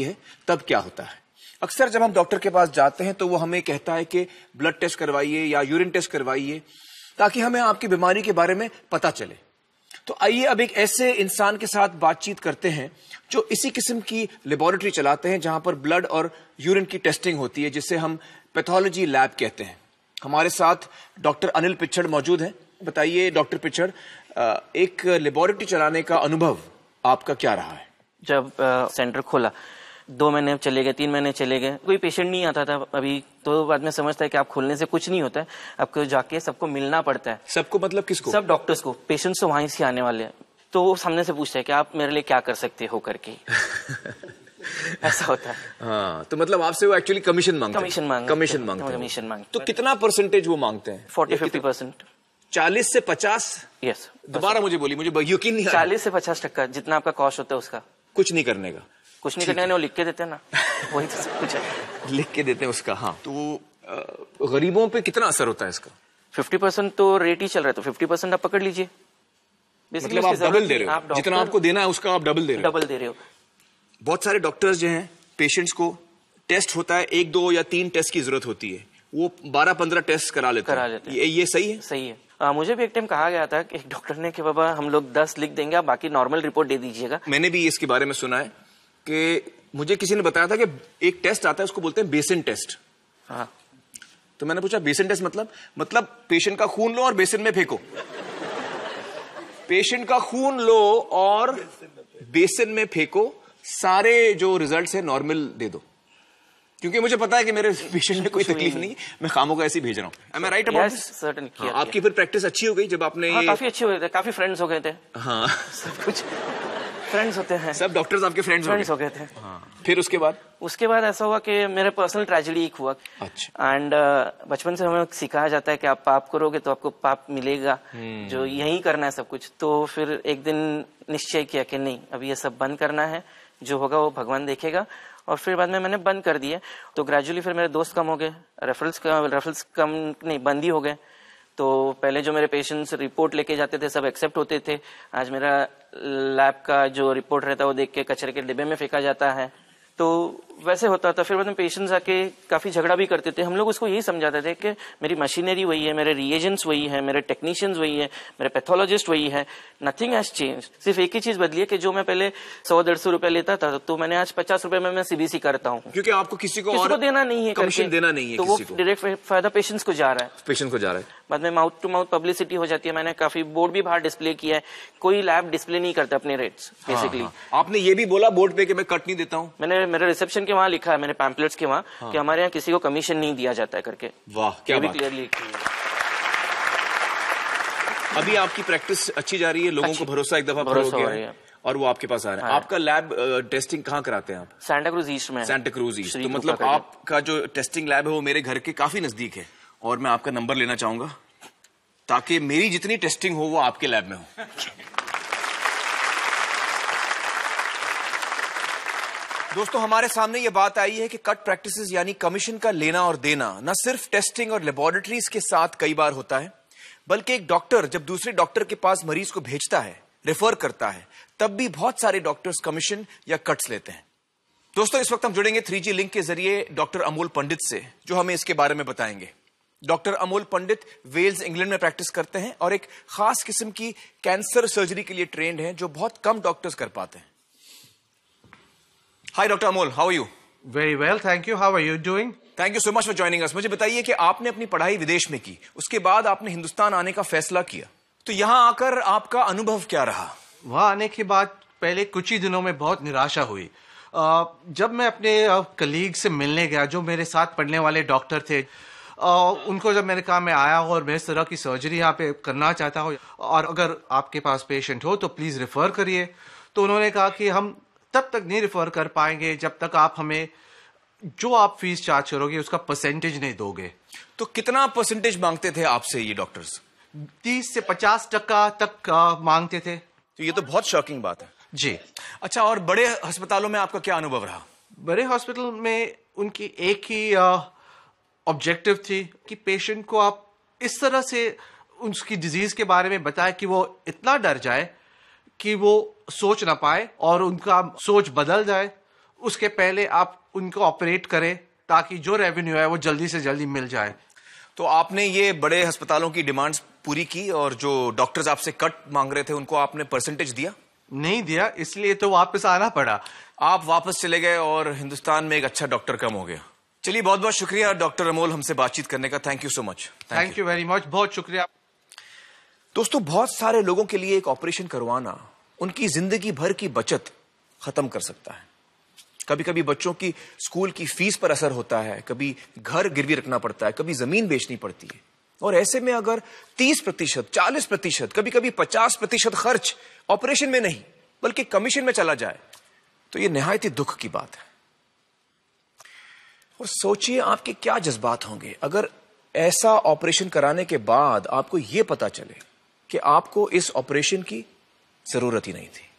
है तब क्या होता है अक्सर जब हम डॉक्टर के पास जाते हैं तो वो हमें कहता है कि ब्लड टेस्ट करवाइए या यूरिन टेस्ट करवाइए ताकि हमें आपकी बीमारी के बारे में पता चले तो आइए अब एक ऐसे इंसान के साथ बातचीत करते हैं जो इसी किस्म की लेबोरेटरी चलाते हैं जहां पर ब्लड और यूरिन की टेस्टिंग होती है जिसे हम पैथोलॉजी लैब कहते हैं हमारे साथ डॉक्टर अनिल पिछड़ मौजूद हैं बताइए डॉक्टर पिछड़ एक लेबोरेटरी चलाने का अनुभव आपका क्या रहा है जब आ, सेंटर खोला दो महीने चले गए तीन महीने चले गए कोई पेशेंट नहीं आता था अभी तो बाद में समझता है कि आप खोलने से कुछ नहीं होता है आपको जाके सबको मिलना पड़ता है सबको मतलब किसको सब डॉक्टर्स को पेशेंट्स तो वहीं से आने वाले हैं तो वो सामने से पूछते हैं कि आप मेरे लिए क्या कर सकते हो करके ऐसा होता है हाँ तो मतलब आपसे वो एक्चुअली कमीशन मांगते कमीशन मांग कमीशन मांगते कमीशन मांगते तो कितना परसेंटेज वो मांगते हैं फोर्टी फिफ्टी परसेंट चालीस से पचास यस दोबारा मुझे बोली मुझे यकीन नहीं चालीस से पचास टक्का जितना आपका कॉस्ट होता है उसका कुछ नहीं करने का कुछ नहीं करने वो लिख के देते ना वही तो सब कुछ लिख के देते हैं उसका हाँ तो गरीबों पे कितना असर होता है इसका फिफ्टी परसेंट तो रेट ही चल रहा है तो फिफ्टी परसेंट आप पकड़ लीजिए मतलब आप डबल दे रहे हो आप जितना आपको देना है उसका आप डबल दे रहे हो डबल दे रहे हो बहुत सारे डॉक्टर्स जो हैं पेशेंट्स को टेस्ट होता है एक दो या तीन टेस्ट की जरूरत होती है वो बारह पंद्रह टेस्ट करा लेते करा लेते हैं। ये, ये सही है सही है आ, मुझे भी एक टाइम कहा गया था कि एक डॉक्टर ने कि बाबा हम लोग दस लिख देंगे आप बाकी नॉर्मल रिपोर्ट दे दीजिएगा मैंने भी इसके बारे में सुना है कि मुझे किसी ने बताया था कि एक टेस्ट आता है उसको बोलते हैं बेसिन टेस्ट हाँ तो मैंने पूछा बेसिन टेस्ट मतलब मतलब पेशेंट का खून लो और बेसिन में फेंको पेशेंट का खून लो और बेसिन में फेंको सारे जो रिजल्ट है नॉर्मल दे दो क्योंकि मुझे पता है कि मेरे पेशेंट में कोई तकलीफ नहीं मैं खामों का ऐसे भेज रहा हूँ राइट अबाउट सर्टन आपकी फिर प्रैक्टिस अच्छी हो गई जब आपने हाँ, काफी अच्छी हो गई थे काफी फ्रेंड्स हो गए थे हाँ सब कुछ फ्रेंड्स होते हैं सब डॉक्टर्स आपके फ्रेंड्स फ्रेंड्स हो गए थे हाँ। फिर उसके बाद उसके बाद ऐसा हुआ कि मेरे पर्सनल ट्रेजिडी एक हुआ अच्छा एंड uh, बचपन से हमें सिखाया जाता है कि आप पाप करोगे तो आपको पाप मिलेगा हम्म। जो यही करना है सब कुछ तो फिर एक दिन निश्चय किया कि नहीं अभी ये सब बंद करना है जो होगा वो भगवान देखेगा और फिर बाद में मैंने बंद कर दिया तो ग्रेजुअली फिर मेरे दोस्त कम हो गए रेफरल्स कम रेफरल्स कम नहीं बंद ही हो गए तो पहले जो मेरे पेशेंट्स रिपोर्ट लेके जाते थे सब एक्सेप्ट होते थे आज मेरा लैब का जो रिपोर्ट रहता है वो देख के कचरे के डिब्बे में फेंका जाता है तो वैसे होता था फिर मतलब पेशेंट्स आके काफ़ी झगड़ा भी करते थे हम लोग उसको यही समझाते थे कि मेरी मशीनरी वही है मेरे रिएजेंट्स वही है मेरे टेक्नीशियंस वही है मेरे पैथोलॉजिस्ट वही है नथिंग हैज चेंज सिर्फ एक ही चीज़ बदली है कि जो मैं पहले सौ डेढ़ सौ रुपये लेता था तो मैंने आज पचास रुपये में मैं सीबीसी करता हूँ क्योंकि आपको किसी को किसी को देना नहीं है कमीशन देना नहीं है तो वो डायरेक्ट फायदा पेशेंट्स को जा रहा है पेशेंट को जा रहा है बाद में माउथ टू माउथ पब्लिसिटी हो जाती है मैंने काफी बोर्ड भी बाहर डिस्प्ले किया है कोई लैब डिस्प्ले नहीं करता अपने रेट्स बेसिकली हाँ, हाँ. आपने ये भी बोला बोर्ड पे कि मैं कट नहीं देता हूँ मैंने मेरे रिसेप्शन के के वहाँ लिखा है मैंने पैम्पलेट्स के वहाँ हाँ। कि हमारे यहाँ किसी को कमीशन नहीं दिया जाता है करके वाह क्या भी क्लियरली अभी आपकी प्रैक्टिस अच्छी जा रही है लोगों को भरोसा एक दफा भरोसा हो गया है और वो आपके पास आ रहे हैं हाँ। आपका लैब टेस्टिंग कहाँ कराते हैं आप सेंटा क्रूज ईस्ट में सेंटा क्रूज ईस्ट तो मतलब आपका जो टेस्टिंग लैब है वो मेरे घर के काफी नजदीक है और मैं आपका नंबर लेना चाहूंगा ताकि मेरी जितनी टेस्टिंग हो वो आपके लैब में हो दोस्तों हमारे सामने ये बात आई है कि कट प्रैक्टिसेस यानी कमीशन का लेना और देना न सिर्फ टेस्टिंग और लेबोरेटरीज के साथ कई बार होता है बल्कि एक डॉक्टर जब दूसरे डॉक्टर के पास मरीज को भेजता है रेफर करता है तब भी बहुत सारे डॉक्टर्स कमीशन या कट्स लेते हैं दोस्तों इस वक्त हम जुड़ेंगे थ्री जी लिंक के जरिए डॉक्टर अमोल पंडित से जो हमें इसके बारे में बताएंगे doctor Amol Pandit Wales England में प्रैक्टिस करते हैं और एक खास किस्म की कैंसर सर्जरी के लिए ट्रेंड है जो बहुत कम डॉक्टर्स कर पाते हैं Hi, Dr. Amol. How are you? Very well, thank you. How are you doing? Thank you so much for joining us मुझे बताइए कि आपने अपनी पढ़ाई विदेश में की उसके बाद आपने हिंदुस्तान आने का फैसला किया तो यहाँ आकर आपका अनुभव क्या रहा वहाँ आने के बाद पहले कुछ ही दिनों में बहुत निराशा हुई जब मैं अपने कलीग से मिलने गया जो मेरे साथ पढ़ने वाले डॉक्टर थे उनको जब मैंने कहा मैं आया हूँ और मैं इस तरह की सर्जरी यहाँ पे करना चाहता हूँ और अगर आपके पास पेशेंट हो तो प्लीज़ रेफ़र करिए तो उन्होंने कहा कि हम तब तक नहीं रिफर कर पाएंगे जब तक आप हमें जो आप फीस चार्ज करोगे उसका परसेंटेज नहीं दोगे तो कितना परसेंटेज मांगते थे आपसे ये डॉक्टर्स तीस से पचास टका तक मांगते थे तो ये तो बहुत शॉकिंग बात है जी अच्छा और बड़े अस्पतालों में आपका क्या अनुभव रहा बड़े हॉस्पिटल में उनकी एक ही ऑब्जेक्टिव थी कि पेशेंट को आप इस तरह से उसकी डिजीज के बारे में बताएं कि वो इतना डर जाए कि वो सोच ना पाए और उनका सोच बदल जाए उसके पहले आप उनको ऑपरेट करें ताकि जो रेवेन्यू है वो जल्दी से जल्दी मिल जाए तो आपने ये बड़े अस्पतालों की डिमांड्स पूरी की और जो डॉक्टर्स आपसे कट मांग रहे थे उनको आपने परसेंटेज दिया नहीं दिया इसलिए तो वापस आना पड़ा आप वापस चले गए और हिंदुस्तान में एक अच्छा डॉक्टर कम हो गया चलिए बहुत बहुत शुक्रिया डॉक्टर अमोल हमसे बातचीत करने का thank you so much thank you very much बहुत शुक्रिया दोस्तों बहुत सारे लोगों के लिए एक ऑपरेशन करवाना उनकी जिंदगी भर की बचत खत्म कर सकता है कभी कभी बच्चों की स्कूल की फीस पर असर होता है कभी घर गिरवी रखना पड़ता है कभी जमीन बेचनी पड़ती है और ऐसे में अगर 30 प्रतिशत चालीस प्रतिशत कभी कभी 50 प्रतिशत खर्च ऑपरेशन में नहीं बल्कि कमीशन में चला जाए तो यह नहायत ही दुख की बात है और सोचिए आपके क्या जज्बात होंगे अगर ऐसा ऑपरेशन कराने के बाद आपको यह पता चले कि आपको इस ऑपरेशन की जरूरत ही नहीं थी